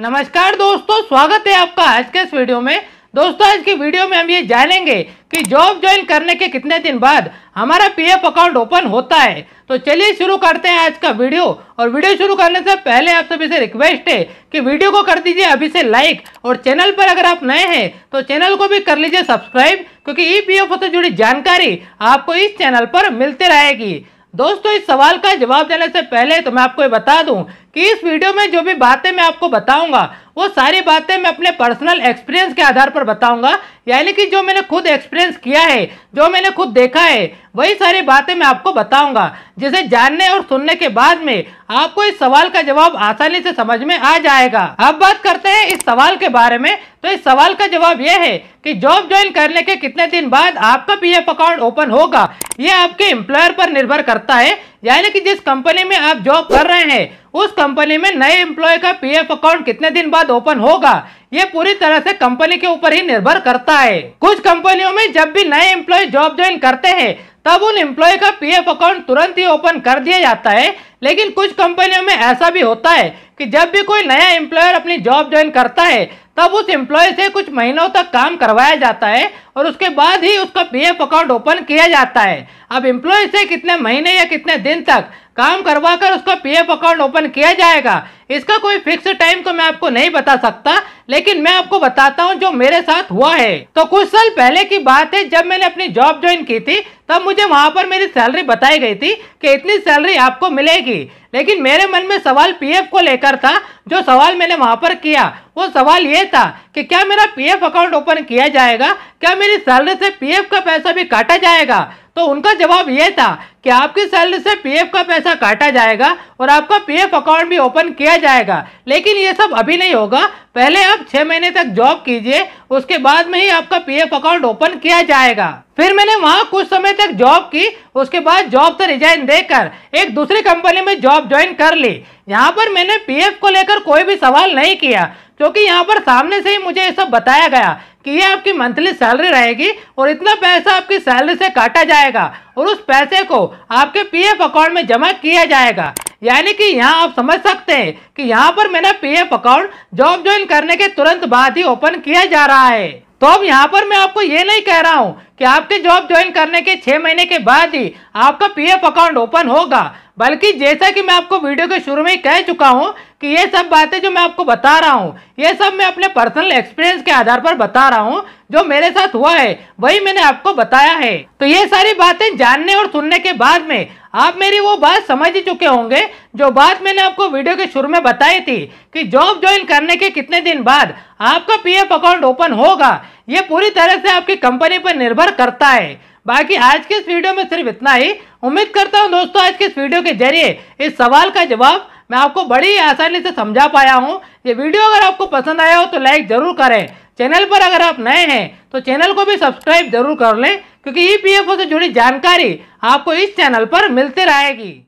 नमस्कार दोस्तों स्वागत है आपका आज के इस वीडियो में दोस्तों आज की वीडियो में हम ये जानेंगे कि जॉब ज्वाइन करने के कितने दिन बाद हमारा पीएफ अकाउंट ओपन होता है तो चलिए शुरू करते हैं आज का वीडियो और वीडियो शुरू करने से पहले आप सभी से रिक्वेस्ट है कि वीडियो को कर दीजिए अभी से लाइक और चैनल पर अगर आप नए हैं तो चैनल को भी कर लीजिए सब्सक्राइब क्योंकि ई पी से जुड़ी जानकारी आपको इस चैनल पर मिलती रहेगी दोस्तों इस सवाल का जवाब देने से पहले तो मैं आपको ये बता दूं कि इस वीडियो में जो भी बातें मैं आपको बताऊंगा वो सारी बातें मैं अपने पर्सनल एक्सपीरियंस के आधार पर बताऊंगा यानी कि जो मैंने खुद एक्सपीरियंस किया है जो मैंने खुद देखा है वही सारी बातें मैं आपको बताऊंगा जिसे जानने और सुनने के बाद में आपको इस सवाल का जवाब आसानी से समझ में आ जाएगा अब बात करते हैं इस सवाल के बारे में तो इस सवाल का जवाब यह है कि जॉब ज्वाइन करने के कितने दिन बाद आपका पी अकाउंट ओपन होगा यह आपके एम्प्लॉयर पर निर्भर करता है यानी कि जिस कंपनी में आप जॉब कर रहे हैं उस कंपनी में नए एम्प्लॉय का पी अकाउंट कितने दिन बाद बाद ओपन होगा ये पूरी तरह से कंपनी के ऊपर ही निर्भर करता है कुछ कंपनियों में जब भी नए एम्प्लॉय जॉब ज्वाइन करते हैं तब उन एम्प्लॉय का पीएफ अकाउंट तुरंत ही ओपन कर दिया जाता है लेकिन कुछ कंपनियों में ऐसा भी होता है कि जब भी कोई नया एम्प्लॉयर अपनी जॉब ज्वाइन करता है तब उस एम्प्लॉय से कुछ महीनों तक काम करवाया जाता है और उसके बाद ही उसका पीएफ अकाउंट ओपन किया जाता है अब एम्प्लॉय से कितने महीने या कितने दिन तक काम करवा कर उसका पीएफ अकाउंट ओपन किया जाएगा इसका कोई फिक्स टाइम तो मैं आपको नहीं बता सकता लेकिन मैं आपको बताता हूँ जो मेरे साथ हुआ है तो कुछ साल पहले की बात है जब मैंने अपनी जॉब ज्वाइन की थी तब मुझे वहाँ पर मेरी सैलरी बताई गई थी कि इतनी सैलरी आपको मिलेगी लेकिन मेरे मन में सवाल पीएफ को लेकर था जो सवाल मैंने वहाँ पर किया वो सवाल ये था कि क्या मेरा पीएफ अकाउंट ओपन किया जाएगा क्या मेरी सैलरी से पीएफ का पैसा भी काटा जाएगा तो उनका जवाब ये था कि आपकी सैलरी से पीएफ का पैसा काटा जाएगा और आपका पीएफ अकाउंट भी ओपन किया जाएगा लेकिन ये सब अभी नहीं होगा पहले आप छः महीने तक जॉब कीजिए उसके बाद में ही आपका पीएफ अकाउंट ओपन किया जाएगा फिर मैंने वहाँ कुछ समय तक जॉब की उसके बाद जॉब से रिजाइन देकर एक दूसरी कंपनी में जॉब ज्वाइन कर ली यहाँ पर मैंने पीएफ को लेकर कोई भी सवाल नहीं किया क्योंकि यहाँ पर सामने से ही मुझे ये सब बताया गया कि ये आपकी मंथली सैलरी रहेगी और इतना पैसा आपकी सैलरी से काटा जाएगा और उस पैसे को आपके पीएफ अकाउंट में जमा किया जाएगा यानी कि यहाँ आप समझ सकते हैं कि यहाँ पर मेरा पीएफ अकाउंट जॉब ज्वाइन करने के तुरंत बाद ही ओपन किया जा रहा है तो अब यहाँ पर मैं आपको ये नहीं कह रहा हूँ कि आपके जॉब ज्वाइन करने के छह महीने के बाद ही आपका पीएफ अकाउंट ओपन होगा बल्कि जैसा कि मैं आपको वीडियो के शुरू में ही कह चुका हूँ कि ये सब बातें जो मैं आपको बता रहा हूँ ये सब मैं अपने पर्सनल एक्सपीरियंस के आधार पर बता रहा हूँ जो मेरे साथ हुआ है वही मैंने आपको बताया है तो ये सारी बातें जानने और सुनने के बाद में आप मेरी वो बात समझ ही चुके होंगे जो बात मैंने आपको वीडियो के शुरू में बताई थी कि जॉब ज्वाइन करने के कितने दिन बाद आपका पीएफ अकाउंट ओपन होगा ये पूरी तरह से आपकी कंपनी पर निर्भर करता है बाकी आज के इस वीडियो में सिर्फ इतना ही उम्मीद करता हूँ दोस्तों आज के इस वीडियो के जरिए इस सवाल का जवाब मैं आपको बड़ी आसानी से समझा पाया हूँ ये वीडियो अगर आपको पसंद आया हो तो लाइक ज़रूर करें चैनल पर अगर आप नए हैं तो चैनल को भी सब्सक्राइब जरूर कर लें क्योंकि ई से जुड़ी जानकारी आपको इस चैनल पर मिलती रहेगी